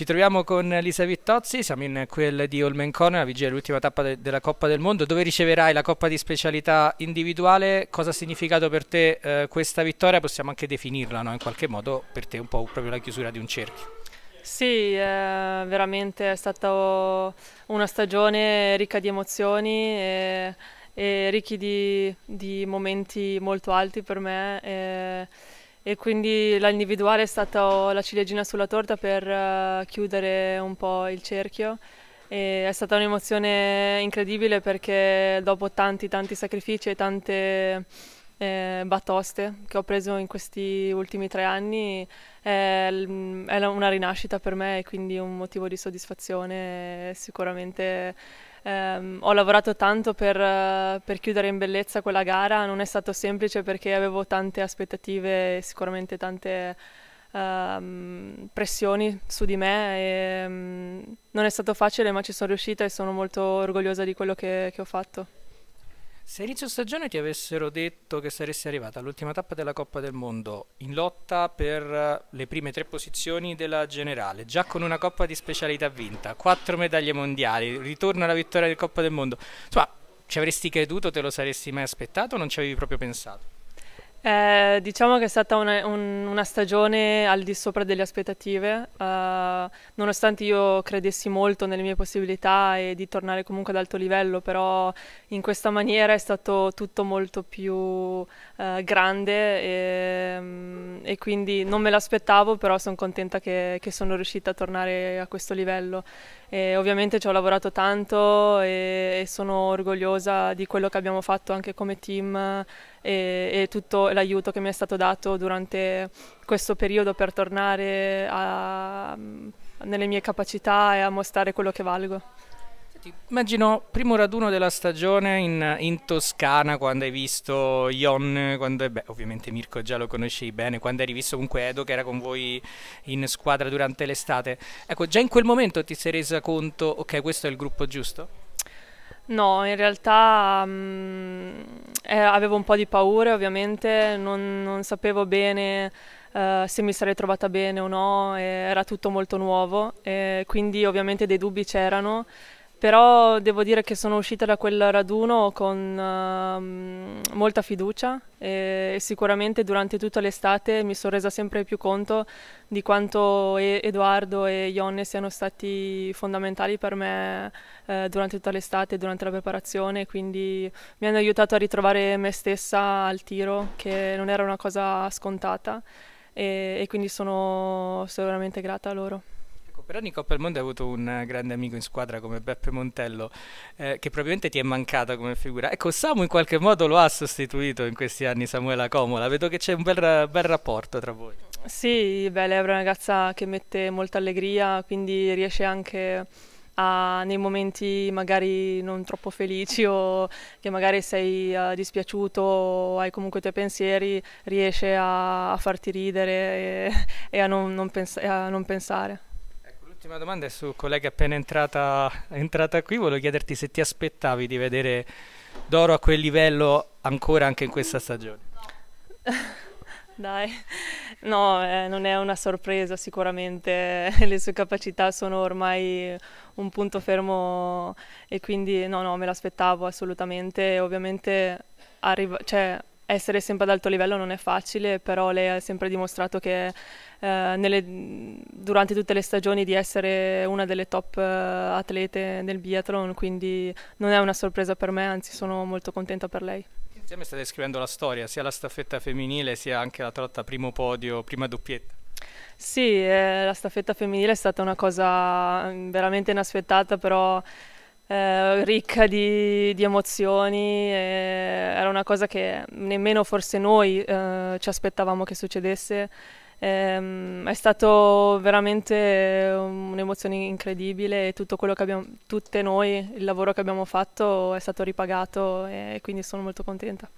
Ci troviamo con Lisa Vittozzi, siamo in quella di Olmencone, la vigilia dell'ultima tappa de della Coppa del Mondo, dove riceverai la Coppa di specialità individuale. Cosa ha significato per te eh, questa vittoria? Possiamo anche definirla no? in qualche modo per te un po' proprio la chiusura di un cerchio. Sì, eh, veramente è stata una stagione ricca di emozioni e, e ricchi di, di, momenti molto alti per me. E, e quindi la è stata oh, la ciliegina sulla torta per eh, chiudere un po' il cerchio. E è stata un'emozione incredibile perché dopo tanti tanti sacrifici e tante eh, batoste che ho preso in questi ultimi tre anni è, è una rinascita per me e quindi un motivo di soddisfazione sicuramente Um, ho lavorato tanto per, uh, per, chiudere in bellezza quella gara, non è stato semplice perché avevo tante aspettative e sicuramente tante uh, pressioni su di me. E, um, non è stato facile ma ci sono riuscita e sono molto orgogliosa di quello che, che ho fatto. Se inizio stagione ti avessero detto che saresti arrivata all'ultima tappa della Coppa del Mondo in lotta per le prime tre posizioni della generale, già con una Coppa di specialità vinta, quattro medaglie mondiali, ritorno alla vittoria di Coppa del Mondo, insomma, ci avresti creduto, te lo saresti mai aspettato o non ci avevi proprio pensato? Eh, diciamo che è stata una, un, una, stagione al di sopra delle aspettative, eh, nonostante io credessi molto nelle mie possibilità e di tornare comunque ad alto livello, però in questa maniera è stato tutto molto più eh, grande e, mm, e, quindi non me l'aspettavo, però sono contenta che, che, sono riuscita a tornare a questo livello. E ovviamente ci ho lavorato tanto e, e, sono orgogliosa di quello che abbiamo fatto anche come team e, e tutto l'aiuto che mi è stato dato durante questo periodo per tornare a, nelle mie capacità e a mostrare quello che valgo. Immagino primo raduno della stagione in, in Toscana quando hai visto Ion, quando, beh, ovviamente Mirko già lo conoscevi bene, quando hai rivisto comunque Edo che era con voi in squadra durante l'estate. Ecco, già in quel momento ti sei resa conto, ok, questo è il gruppo giusto? No, in realtà... Um eh, avevo un po' di paure ovviamente, non, non sapevo bene eh, se mi sarei trovata bene o no, era tutto molto nuovo, quindi ovviamente dei dubbi c'erano però devo dire che sono uscita da quel raduno con uh, molta fiducia e, sicuramente durante tutta l'estate mi sono resa sempre più conto di quanto e Edoardo e Ionne siano stati fondamentali per me uh, durante tutta l'estate, durante la preparazione, quindi mi hanno aiutato a ritrovare me stessa al tiro, che non era una cosa scontata e, e quindi sono, sono veramente grata a loro. Però Nico Mondo hai avuto un eh, grande amico in squadra come Beppe Montello, eh, che probabilmente ti è mancata come figura. Ecco, Samu in qualche modo lo ha sostituito in questi anni, Samuela Comola. Vedo che c'è un bel, bel rapporto tra voi. Sì, beh, lei è una ragazza che mette molta allegria, quindi riesce anche a, nei momenti magari non troppo felici o che magari sei uh, dispiaciuto o hai comunque i tuoi pensieri, riesce a, a farti ridere e, e a, non, non a non pensare. L'ultima domanda è su collega appena entrata, entrata qui, volevo chiederti se ti aspettavi di vedere Doro a quel livello ancora anche in questa stagione. No. Dai, no, eh, non è una sorpresa sicuramente, le sue capacità sono ormai un punto fermo e quindi no, no, me l'aspettavo assolutamente, ovviamente arriva, cioè, essere sempre ad alto livello non è facile, però lei ha sempre dimostrato che eh, nelle, durante tutte le stagioni di essere una delle top eh, atlete nel biathlon, quindi non è una sorpresa per me, anzi sono molto contenta per lei. Insieme state scrivendo la storia, sia la staffetta femminile sia anche la tratta primo podio, prima doppietta. Sì, eh, la staffetta femminile è stata una cosa mm, veramente inaspettata, però eh, ricca di, di emozioni, era una cosa che nemmeno forse noi eh, ci aspettavamo che succedesse. Ehm, è stato veramente un'emozione incredibile e tutto quello che abbiamo, tutte noi, il lavoro che abbiamo fatto è stato ripagato e quindi sono molto contenta.